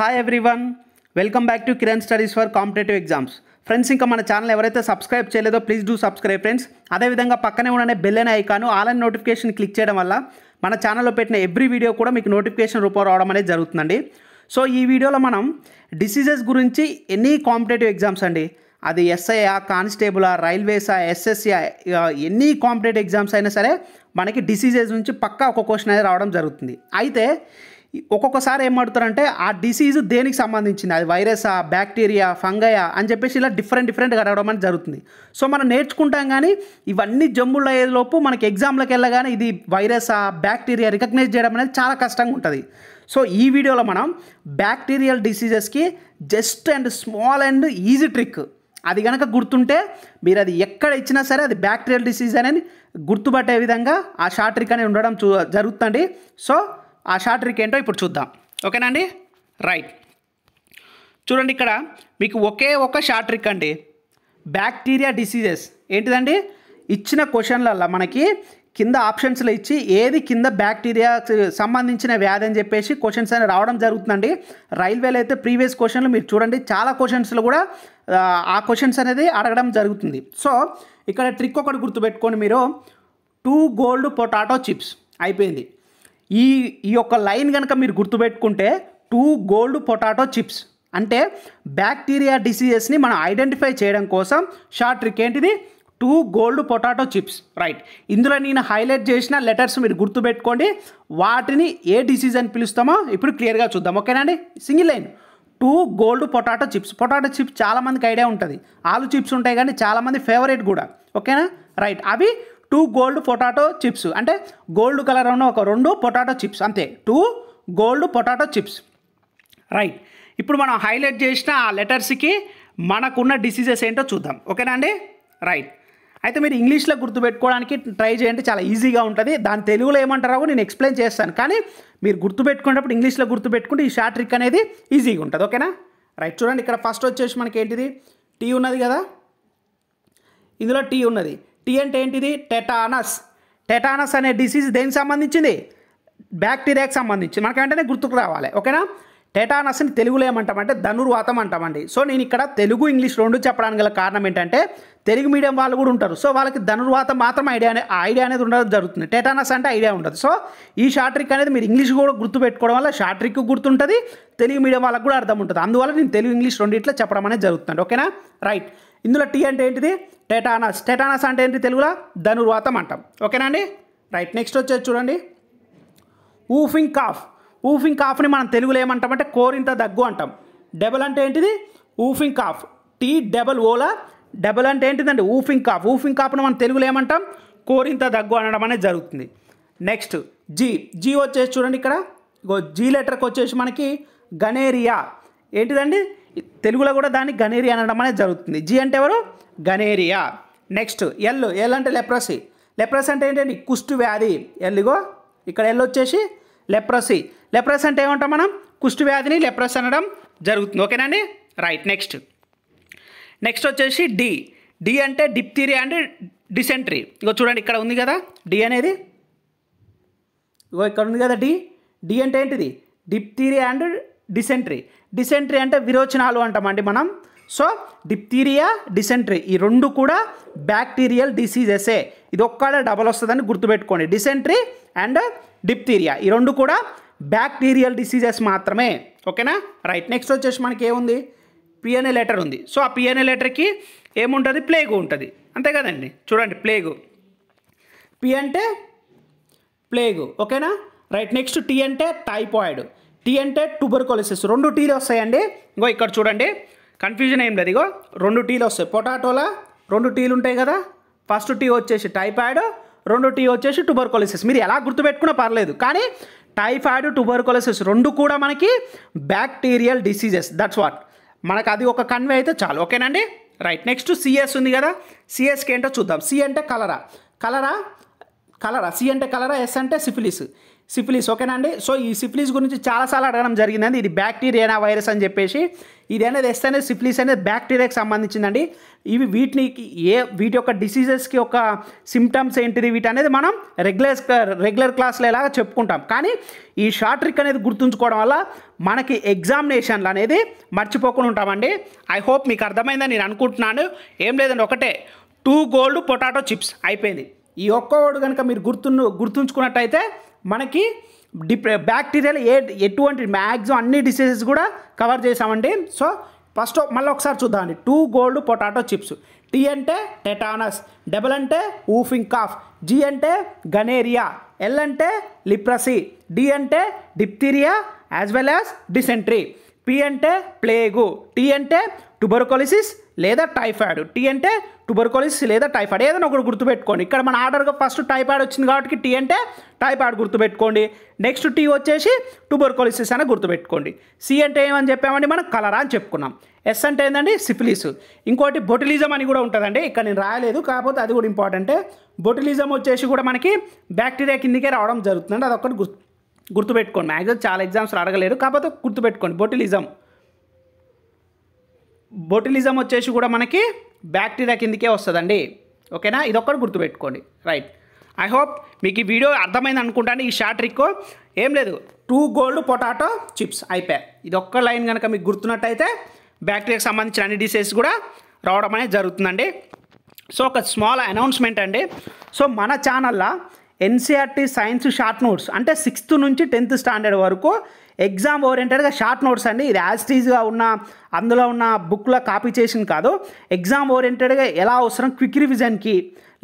hi everyone welcome back to Kiran studies for competitive exams friends ఇంకా మన channel ఎవరైతే subscribe చేయలేదో ప్లీజ్ డూ సబ్స్క్రైబ్ ఫ్రెండ్స్ అదేవిధంగా పక్కనే ఉన్న బెల్ అనే ఐకాను ఆన్లైన్ నోటిఫికేషన్ క్లిక్ చేయడం వల్ల మన ఛానల్లో పెట్టిన ఎవ్రీ వీడియో కూడా మీకు నోటిఫికేషన్ రూపం రావడం అనేది జరుగుతుందండి సో ఈ వీడియోలో మనం డిసీజెస్ గురించి ఎనీ కాంపిటేటివ్ ఎగ్జామ్స్ అండి అది ఎస్ఐఆ కానిస్టేబులా రైల్వేసా ఎస్ఎస్సిఆ ఎన్ని కాంపిటేటివ్ ఎగ్జామ్స్ అయినా సరే మనకి డిసీజెస్ నుంచి పక్కా ఒక క్వశ్చన్ అనేది రావడం జరుగుతుంది అయితే ఒక్కొక్కసారి ఏం అడుగుతారంటే ఆ డిసీజ్ దేనికి సంబంధించింది అది వైరసా బ్యాక్టీరియా ఫంగయా అని చెప్పేసి ఇలా డిఫరెంట్ డిఫరెంట్గా అడగడం అనేది జరుగుతుంది సో మనం నేర్చుకుంటాం కానీ ఇవన్నీ జమ్ములు అయ్యేలోపు మనకి ఎగ్జామ్లకు వెళ్ళగానే ఇది వైరసా బ్యాక్టీరియా రికగ్నైజ్ చేయడం అనేది చాలా కష్టంగా ఉంటుంది సో ఈ వీడియోలో మనం బ్యాక్టీరియల్ డిసీజెస్కి just and small and easy trick అది కనుక గుర్తుంటే మీరు అది ఎక్కడ ఇచ్చినా సరే అది బ్యాక్టీరియల్ డిసీజ్ అనేది గుర్తుపట్టే విధంగా ఆ షార్ట్ ట్రిక్ అనేది ఉండడం చూ జరుగుతుంది సో ఆ షార్ట్ ట్రిక్ ఏంటో ఇప్పుడు చూద్దాం ఓకేనండి రైట్ చూడండి ఇక్కడ మీకు ఒకే ఒక షార్ట్ ట్రిక్ అండి బ్యాక్టీరియా డిసీజెస్ ఏంటిదండి ఇచ్చిన క్వశ్చన్లల్లో మనకి కింద ఆప్షన్స్లో ఇచ్చి ఏది కింద బ్యాక్టీరియా సంబంధించిన వ్యాధి అని చెప్పేసి క్వశ్చన్స్ అనేవి రావడం జరుగుతుందండి రైల్వేలో అయితే ప్రీవియస్ క్వశ్చన్లు మీరు చూడండి చాలా క్వశ్చన్స్లో కూడా ఆ క్వశ్చన్స్ అనేది అడగడం జరుగుతుంది సో ఇక్కడ ట్రిక్ ఒకటి గుర్తుపెట్టుకొని మీరు టూ గోల్డ్ పొటాటో చిప్స్ అయిపోయింది ఈ ఈ యొక్క లైన్ కనుక మీరు గుర్తుపెట్టుకుంటే టూ గోల్డ్ పొటాటో చిప్స్ అంటే బ్యాక్టీరియా డిసీజెస్ని మనం ఐడెంటిఫై చేయడం కోసం షార్ట్ ట్రిక్ ఏంటిది two gold potato chips right ఇందులో నేను హైలైట్ చేసిన లెటర్స్ మీరు గుర్తుపెట్టుకోండి వాటిని ఏ డిసీజ్ అని పిలుస్తామో ఇప్పుడు క్లియర్గా చూద్దాం ఓకేనండి single line two gold potato chips potato chips చాలామందికి ఐడియా ఉంటుంది ఆలు చిప్స్ ఉంటాయి కానీ చాలామంది ఫేవరెట్ కూడా ఓకేనా రైట్ అవి టూ గోల్డ్ పొటాటో చిప్స్ అంటే గోల్డ్ కలర్ ఉన్న ఒక రెండు పొటాటో చిప్స్ అంతే two gold potato chips right ఇప్పుడు మనం హైలైట్ చేసిన ఆ లెటర్స్కి మనకున్న డిసీజెస్ ఏంటో చూద్దాం ఓకేనా అండి రైట్ అయితే మీరు ఇంగ్లీష్లో గుర్తుపెట్టుకోవడానికి ట్రై చేయండి చాలా ఈజీగా ఉంటుంది దాని తెలుగులో ఏమంటారో నేను ఎక్స్ప్లెయిన్ చేస్తాను కానీ మీరు గుర్తుపెట్టుకునేటప్పుడు ఇంగ్లీష్లో గుర్తుపెట్టుకుంటే ఈ షార్ట్ ట్రిక్ అనేది ఈజీగా ఉంటుంది ఓకేనా రైట్ చూడండి ఇక్కడ ఫస్ట్ వచ్చేసి మనకి ఏంటిది టీ ఉన్నది కదా ఇందులో టీ ఉన్నది టీ అంటే ఏంటిది టెటానస్ టెటానస్ అనే డిసీజ్ దేనికి సంబంధించింది బ్యాక్టీరియాకి సంబంధించి మనకు వెంటనే గుర్తుకు రావాలి ఓకేనా టెటానస్ని తెలుగులో ఏమంటామంటే ధనుర్వాతం అంటామండి సో నేను ఇక్కడ తెలుగు ఇంగ్లీష్ రెండు చెప్పడానికి గల కారణం ఏంటంటే తెలుగు మీడియం వాళ్ళు కూడా ఉంటారు సో వాళ్ళకి ధనుర్వాతం మాత్రం ఐడియా అనే ఐడియా అనేది ఉండడం జరుగుతుంది టెటానస్ అంటే ఐడియా ఉంటుంది సో ఈ షార్ట్ ట్రిక్ అనేది మీరు ఇంగ్లీష్ కూడా గుర్తుపెట్టుకోవడం వల్ల షార్ట్ ట్రిక్ గుర్తుంటుంది తెలుగు మీడియం వాళ్ళకి కూడా అర్థం ఉంటుంది అందువల్ల నేను తెలుగు ఇంగ్లీష్ రెండు ఇట్లా చెప్పడం అనేది జరుగుతుంది ఓకేనా రైట్ ఇందులో టీ అంటే ఏంటిది టెటానస్ టెటానస్ అంటే ఏంటి తెలుగులో ధనుర్వాతం అంటాం ఓకేనా అండి రైట్ నెక్స్ట్ వచ్చేది చూడండి ఊఫింగ్ కాఫ్ ఊఫింగ్ కాఫ్ని మనం తెలుగులో ఏమంటామంటే కోరింత దగ్గు అంటాం డబల్ అంటే ఏంటిది ఊఫింగ్ కాఫ్ టీ డబల్ ఓలా డబల్ అంటే ఏంటిదండి ఊఫింగ్ కాఫ్ ఊఫింగ్ కాఫ్ను మనం తెలుగులో ఏమంటాం కోరింత దగ్గు అనడం అనేది జరుగుతుంది నెక్స్ట్ జీ జీ వచ్చేసి చూడండి ఇక్కడ జీ లెటర్కి వచ్చేసి మనకి గనేరియా ఏంటిదండి తెలుగులో కూడా దాన్ని గనేరియా అనడం అనేది జరుగుతుంది జీ అంటే ఎవరు గనేరియా నెక్స్ట్ ఎల్ ఎల్ అంటే లెప్రసీ లెప్రసీ అంటే ఏంటండి కుష్టు వ్యాధి ఎల్లిగో ఇక్కడ ఎల్ వచ్చేసి లెప్రసీ లెప్రస్ అంటే ఏమంటాం మనం కుష్టు వ్యాధిని లెప్రస్ అనడం జరుగుతుంది ఓకేనండి రైట్ నెక్స్ట్ నెక్స్ట్ వచ్చేసి డి డి అంటే డిప్తీరియా అండ్ డిసెంట్రీ ఇగో చూడండి ఇక్కడ ఉంది కదా డి అనేది ఇగో ఇక్కడ ఉంది కదా డి డి అంటే ఏంటిది డిప్తీరియా అండ్ డిసెంట్రీ డిసెంట్రీ అంటే విరోచనాలు అంటామండి మనం సో డిప్తీరియా డిసెంట్రీ ఈ రెండు కూడా బ్యాక్టీరియల్ డిసీజెసే ఇది ఒక్కడ డబల్ వస్తుందని గుర్తుపెట్టుకోండి డిసెంట్రీ అండ్ డిప్తీరియా ఈ రెండు కూడా బ్యాక్టీరియల్ డిసీజెస్ మాత్రమే ఓకేనా రైట్ నెక్స్ట్ వచ్చేసి మనకి ఏముంది పిఎన్ఏ లెటర్ ఉంది సో ఆ పిఎన్ఏ లెటర్కి ఏముంటుంది ప్లేగు ఉంటుంది అంతే కదండి చూడండి ప్లేగు పి అంటే ప్లేగు ఓకేనా రైట్ నెక్స్ట్ టీ అంటే టైపాయిడ్ టీ అంటే ట్యూబర్కోలిసిస్ రెండు టీలు వస్తాయండి ఇంకో ఇక్కడ చూడండి కన్ఫ్యూజన్ ఏం లేదు ఇగో రెండు టీలు వస్తాయి పొటాటోలా రెండు టీలు ఉంటాయి కదా ఫస్ట్ టీ వచ్చేసి టైపాయిడ్ రెండు టీ వచ్చేసి ట్యూబర్కోలిసిస్ మీరు ఎలా గుర్తుపెట్టుకున్నా పర్లేదు కానీ టైఫాయిడ్ టుబర్కులసిస్ రెండు కూడా మనకి బ్యాక్టీరియల్ డిసీజెస్ దట్స్ వాట్ మనకు అది ఒక కన్వే అయితే చాలు ఓకేనండి రైట్ నెక్స్ట్ సిఎస్ ఉంది కదా సిఎస్కి ఏంటో చూద్దాం సి అంటే కలరా కలరా కలరా సి అంటే కలరా ఎస్ అంటే సిఫిలిస్ సిఫిలిస్ ఓకేనా అండి సో ఈ సిఫిలిస్ గురించి చాలాసార్లు అడగడం జరిగిందండి ఇది బ్యాక్టీరియా వైరస్ అని చెప్పేసి ఇది అనేది ఎస్తేనే సిఫిలిస్ అనేది బ్యాక్టీరియాకి సంబంధించిందండి ఇవి వీటిని ఏ వీటి యొక్క డిసీజెస్కి ఒక సిమ్టమ్స్ ఏంటిది వీటి అనేది మనం రెగ్యులర్ రెగ్యులర్ క్లాస్లో ఎలాగ చెప్పుకుంటాం కానీ ఈ షార్ట్ ట్రిక్ అనేది గుర్తుంచుకోవడం వల్ల మనకి ఎగ్జామినేషన్లు అనేది మర్చిపోకుండా ఉంటామండి ఐ హోప్ మీకు అర్థమైందని నేను అనుకుంటున్నాను ఏం లేదండి ఒకటే టూ గోల్డ్ పొటాటో చిప్స్ అయిపోయింది ఈ ఒక్క ఓడు కనుక మీరు గుర్తు గుర్తుంచుకున్నట్టయితే మనకి డిప్రె బ్యాక్టీరియల్ ఏ ఎటువంటి మ్యాక్సిమం అన్ని డిసీజెస్ కూడా కవర్ చేసామండి సో ఫస్ట్ మళ్ళీ ఒకసారి చూద్దామండి two gold potato chips T అంటే టెటానస్ డబుల్ అంటే ఊఫింగ్ కాఫ్ జీ అంటే గనేరియా ఎల్ అంటే లిప్రసీ డి అంటే diphtheria as well as dysentery P అంటే ప్లేగు టీ అంటే టుబర్కొలిసిస్ లేదా టైఫాయిడ్ టీ అంటే టుబర్కోలిస్ లేదా టైఫాయిడ్ ఏదైనా ఒకటి గుర్తుపెట్టుకోండి ఇక్కడ మన ఆర్డర్గా ఫస్ట్ టైఫాయిడ్ వచ్చింది కాబట్టి టీ అంటే టైఫాయిడ్ గుర్తుపెట్టుకోండి నెక్స్ట్ టీ వచ్చేసి టుబర్కోలిసిస్ అని గుర్తుపెట్టుకోండి సి అంటే ఏమని చెప్పామండి మనం కలరా అని చెప్పుకున్నాం ఎస్ అంటే ఏంటండి సిఫిలిస్ ఇంకోటి బొటిలిజం అని కూడా ఉంటుందండి ఇక్కడ నేను రాయలేదు కాకపోతే అది కూడా ఇంపార్టెంటే బొటిలిజం వచ్చేసి కూడా మనకి బ్యాక్టీరియా కిందికే రావడం జరుగుతుందండి అదొకటి గుర్తు గుర్తుపెట్టుకోండి మ్యాక్సిమం చాలా ఎగ్జామ్స్ అడగలేరు కాకపోతే గుర్తుపెట్టుకోండి బొటిలిజం బొటిలిజం వచ్చేసి కూడా మనకి బ్యాక్టీరియా కిందకే వస్తుందండి ఓకేనా ఇదొక్కటి గుర్తుపెట్టుకోండి రైట్ ఐ హోప్ మీకు ఈ వీడియో అర్థమైంది అనుకుంటాను ఈ షార్ట్ ట్రిక్ ఏం లేదు టూ గోల్డ్ పొటాటో చిప్స్ అయిపోయాయి ఇది ఒక్క లైన్ కనుక మీకు గుర్తున్నట్టయితే బ్యాక్టీరియాకి సంబంధించిన అన్ని డిసీజెస్ కూడా రావడం అనేది జరుగుతుందండి సో ఒక స్మాల్ అనౌన్స్మెంట్ అండి సో మన ఛానల్లో ఎన్సీఆర్టీ సైన్స్ షార్ట్ నోట్స్ అంటే సిక్స్త్ నుంచి టెన్త్ స్టాండర్డ్ వరకు ఎగ్జామ్ ఓరియంటెడ్గా షార్ట్ నోట్స్ అండి ఇది యాజ్టీజ్గా ఉన్న అందులో ఉన్న బుక్లో కాపీ చేసింది కాదు ఎగ్జామ్ ఓరియంటెడ్గా ఎలా అవసరం క్విక్ రివిజన్కి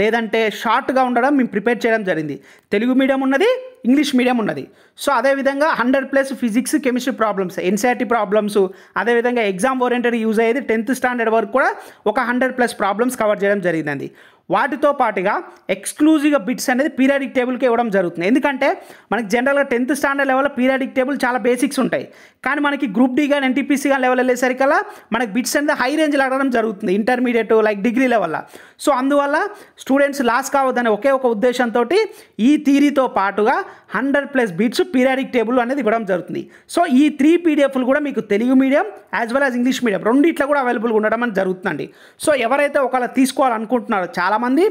లేదంటే షార్ట్గా ఉండడం మేము ప్రిపేర్ చేయడం జరిగింది తెలుగు మీడియం ఉన్నది ఇంగ్లీష్ మీడియం ఉన్నది సో అదేవిధంగా hundred plus physics chemistry problems NCERT problems అదేవిధంగా ఎగ్జామ్ ఓరియంటెడ్ యూజ్ అయ్యేది టెన్త్ స్టాండర్డ్ వరకు కూడా ఒక హండ్రెడ్ ప్లస్ ప్రాబ్లమ్స్ కవర్ చేయడం జరిగిందండి వాటితో పాటుగా ఎక్స్క్లూజివ్గా బిట్స్ అనేది పీరియాడిక్ టేబుల్కి ఇవ్వడం జరుగుతుంది ఎందుకంటే మనకి జనరల్గా టెన్త్ స్టాండర్డ్ లెవెల్లో పీరియాడిక్ టేబుల్ చాలా బేసిక్స్ ఉంటాయి కానీ మనకి గ్రూప్ డి కానీ ఎన్టీపీసీ కానీ లెవెల్ వెళ్ళేసరికల్లా మనకి బిట్స్ అనేది హై రేంజ్లో అడగడం జరుగుతుంది intermediate like degree level so అందువల్ల స్టూడెంట్స్ లాస్ కావద్దనే ఒకే ఒక ఉద్దేశంతో ఈ థీరీతో పాటుగా hundred plus bits periodic table అనేది ఇవ్వడం జరుగుతుంది సో ఈ త్రీ పీడిఎఫ్లు కూడా మీకు Telugu medium as well as English medium రెండిట్లో కూడా అవైలబుల్గా ఉండడం అని జరుగుతుందండి సో ఎవరైతే ఒకవేళ తీసుకోవాలనుకుంటున్నారో చాలా చాలామంది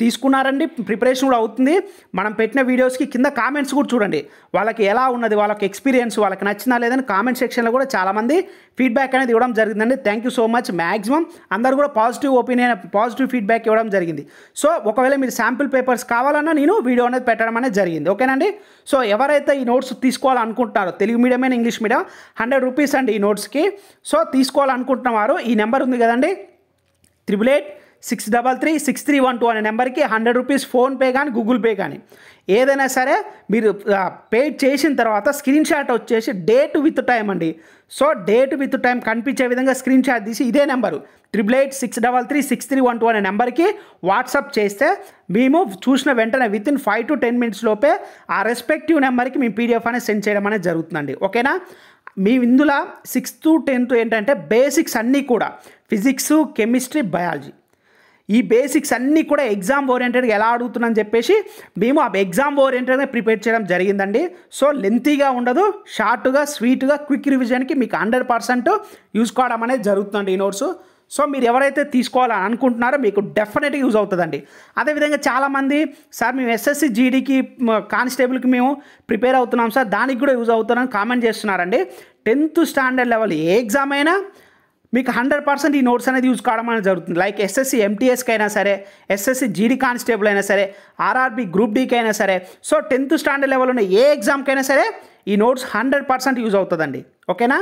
తీసుకున్నారండి ప్రిపరేషన్ కూడా అవుతుంది మనం పెట్టిన వీడియోస్కి కింద కామెంట్స్ కూడా చూడండి వాళ్ళకి ఎలా ఉన్నది వాళ్ళకి ఎక్స్పీరియన్స్ వాళ్ళకి నచ్చినా లేదని కామెంట్ సెక్షన్లో కూడా చాలామంది ఫీడ్బ్యాక్ అనేది ఇవ్వడం జరిగిందండి thank you so much maximum అందరు కూడా పాజిటివ్ ఒపీనియన్ పాజిటివ్ ఫీడ్బ్యాక్ ఇవ్వడం జరిగింది సో ఒకవేళ మీరు శాంపిల్ పేపర్స్ కావాలన్నా నేను వీడియో అనేది పెట్టడం అనేది జరిగింది ఓకేనండి సో ఎవరైతే ఈ నోట్స్ తీసుకోవాలనుకుంటున్నారో తెలుగు మీడియమే ఇంగ్లీష్ మీడియం హండ్రెడ్ రూపీస్ అండి ఈ నోట్స్కి సో తీసుకోవాలనుకుంటున్న వారు ఈ నెంబర్ ఉంది కదండి triple eight six double three six three one two అనే నెంబర్కి హండ్రెడ్ రూపీస్ ఫోన్పే కానీ గూగుల్ పే కానీ ఏదైనా సరే మీరు పే చేసిన తర్వాత స్క్రీన్ షాట్ వచ్చేసి డేట్ విత్ టైం అండి సో డేట్ విత్ టైం కనిపించే విధంగా స్క్రీన్ షాట్ తీసి ఇదే number triple eight six double three six three one two అనే నెంబర్కి వాట్సాప్ చేస్తే మేము చూసిన వెంటనే within five to ten minutes లోపే ఆ రెస్పెక్టివ్ నెంబర్కి మేము పీడిఎఫ్ అనేది సెండ్ చేయడం అనేది జరుగుతుందండి ఓకేనా మీ ఇందులో సిక్స్త్ టెన్త్ ఏంటంటే బేసిక్స్ అన్నీ కూడా ఫిజిక్స్ కెమిస్ట్రీ బయాలజీ ఈ బేసిక్స్ అన్నీ కూడా ఎగ్జామ్ ఓరియంటెడ్గా ఎలా అడుగుతున్నాను చెప్పేసి మేము ఆ ఎగ్జామ్ ఓరియంటెడ్గా ప్రిపేర్ చేయడం జరిగిందండి సో లెంతీగా ఉండదు షార్ట్గా స్వీట్గా క్విక్ రివిజన్కి మీకు హండ్రెడ్ పర్సెంట్ కావడం అనేది జరుగుతుందండి ఈ నోట్స్ సో మీరు ఎవరైతే తీసుకోవాలని అనుకుంటున్నారో మీకు డెఫినెట్గా యూజ్ అవుతుందండి అదేవిధంగా చాలామంది సార్ మేము ఎస్ఎస్సి జీడీకి కానిస్టేబుల్కి మేము ప్రిపేర్ అవుతున్నాం సార్ దానికి కూడా యూజ్ అవుతున్నాం కామెంట్ చేస్తున్నారండి టెన్త్ స్టాండర్డ్ లెవెల్ ఏ ఎగ్జామ్ అయినా మీకు హండ్రెడ్ పర్సెంట్ ఈ నోట్స్ అనేది యూజ్ కావడం అనేది జరుగుతుంది లైక్ ఎస్ఎస్సి ఎంటీఎస్కి అయినా సరే ఎస్ఎస్సి జీడి కానిస్టేబుల్ అయినా సరే ఆర్ఆర్బి గ్రూప్ డీకి అయినా సరే సో టెన్త్ స్టాండర్డ్ లెవెల్ ఉన్న ఏ ఎగ్జామ్కి అయినా సరే ఈ నోట్స్ హండ్రెడ్ పర్సెంట్ యూజ్ అవుతుందండి ఓకేనా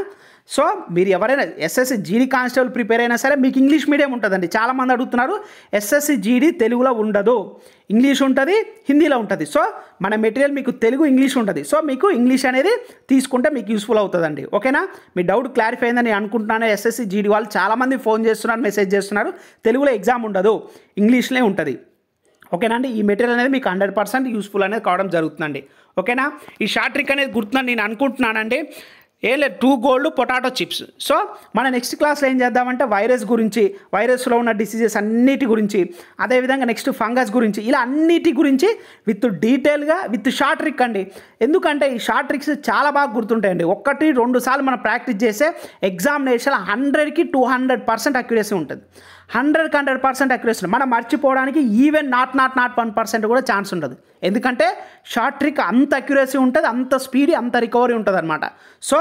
సో మీరు ఎవరైనా ఎస్ఎస్సి జీడీ కానిస్టేబుల్ ప్రిపేర్ అయినా సరే మీకు ఇంగ్లీష్ మీడియం ఉంటుందండి చాలామంది అడుగుతున్నారు ఎస్ఎస్సి జీడీ తెలుగులో ఉండదు ఇంగ్లీష్ ఉంటుంది హిందీలో ఉంటుంది సో మన మెటీరియల్ మీకు తెలుగు ఇంగ్లీష్ ఉంటుంది సో మీకు ఇంగ్లీష్ అనేది తీసుకుంటే మీకు యూస్ఫుల్ అవుతుందండి ఓకేనా మీ డౌట్ క్లారిఫై అయిందని అనుకుంటున్నాను ఎస్ఎస్సి జీడీ వాళ్ళు చాలామంది ఫోన్ చేస్తున్నారు మెసేజ్ చేస్తున్నారు తెలుగులో ఎగ్జామ్ ఉండదు ఇంగ్లీష్లో ఉంటుంది ఓకేనా అండి ఈ మెటీరియల్ అనేది మీకు హండ్రెడ్ పర్సెంట్ యూస్ఫుల్ అనేది కావడం జరుగుతుందండి ఓకేనా ఈ షార్ట్ ట్రిక్ అనేది గుర్తుందని నేను అనుకుంటున్నానండి ఏ లేదు two gold potato chips so మన నెక్స్ట్ క్లాస్లో ఏం చేద్దామంటే వైరస్ గురించి వైరస్లో ఉన్న డిసీజెస్ అన్నిటి గురించి అదేవిధంగా నెక్స్ట్ ఫంగస్ గురించి ఇలా అన్నిటి గురించి విత్ డీటెయిల్గా విత్ షార్ట్ ట్రిక్ అండి ఎందుకంటే ఈ షార్ట్ ట్రిక్స్ చాలా బాగా గుర్తుంటాయండి ఒకటి రెండు సార్లు మనం ప్రాక్టీస్ చేస్తే ఎగ్జామినేషన్ హండ్రెడ్కి టూ హండ్రెడ్ పర్సెంట్ అక్యురేసీ ఉంటుంది హండ్రెడ్ హండ్రెడ్ పర్సెంట్ అక్యురేషన్ మనం మర్చిపోవడానికి even not not not one percent కూడా ఛాన్స్ ఉండదు ఎందుకంటే షార్ట్ ట్రిక్ అంత అక్యురసీ ఉంటుంది అంత స్పీడ్ అంత రికవరీ ఉంటుంది అనమాట సో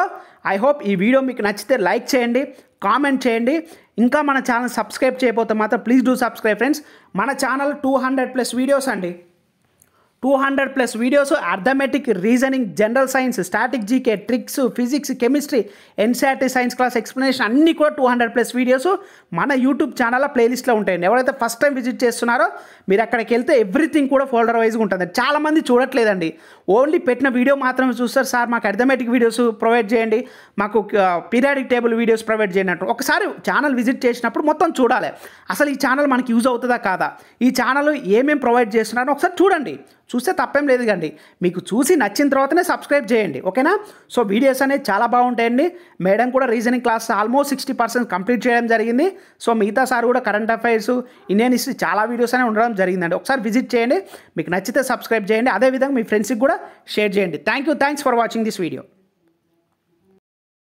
ఐ హోప్ ఈ వీడియో మీకు నచ్చితే లైక్ చేయండి కామెంట్ చేయండి ఇంకా మన ఛానల్ సబ్స్క్రైబ్ చేయబోతే మాత్రం ప్లీజ్ డూ సబ్స్క్రైబ్ ఫ్రెండ్స్ మన channel two hundred plus videos అండి two hundred plus videos arithmetic reasoning general science static GK tricks physics chemistry NCERT science class explanation అన్నీ కూడా టూ హండ్రెడ్ ప్లస్ వీడియోస్ మన YouTube channel ప్లేలిస్ట్లో ఉంటాయండి ఎవరైతే first time visit చేస్తున్నారో మీరు అక్కడికి వెళ్తే ఎవ్రీథింగ్ కూడా ఫోల్డర్ వైజ్గా ఉంటుంది చాలామంది చూడట్లేదండి ఓన్లీ పెట్టిన వీడియో మాత్రమే చూస్తారు సార్ మాకు అర్థమెటిక్ వీడియోస్ ప్రొవైడ్ చేయండి మాకు పీరియాడిక్ టేబుల్ వీడియోస్ ప్రొవైడ్ చేయనట్టు ఒకసారి ఛానల్ విజిట్ చేసినప్పుడు మొత్తం చూడాలి అసలు ఈ ఛానల్ మనకి యూజ్ అవుతుందా కాదా ఈ ఛానల్ ఏమేమి ప్రొవైడ్ చేస్తున్నారో ఒకసారి చూడండి చూస్తే తప్పేం లేదు కండి మీకు చూసి నచ్చిన తర్వాతనే సబ్స్క్రైబ్ చేయండి ఓకేనా సో వీడియోస్ అనేది చాలా బాగుంటాయండి మేడం కూడా reasoning class almost sixty percent complete చేయడం జరిగింది సో మిగతా సార్ కూడా కరెంట్ అఫైర్స్ ఇండియన్ హిస్టరీ చాలా వీడియోస్ అనేవి ఉండడం జరిగిందండి ఒకసారి విజిట్ చేయండి మీకు నచ్చితే సబ్స్క్రైబ్ చేయండి అదేవిధంగా మీ ఫ్రెండ్స్కి కూడా షేర్ చేయండి thank you thanks for watching this video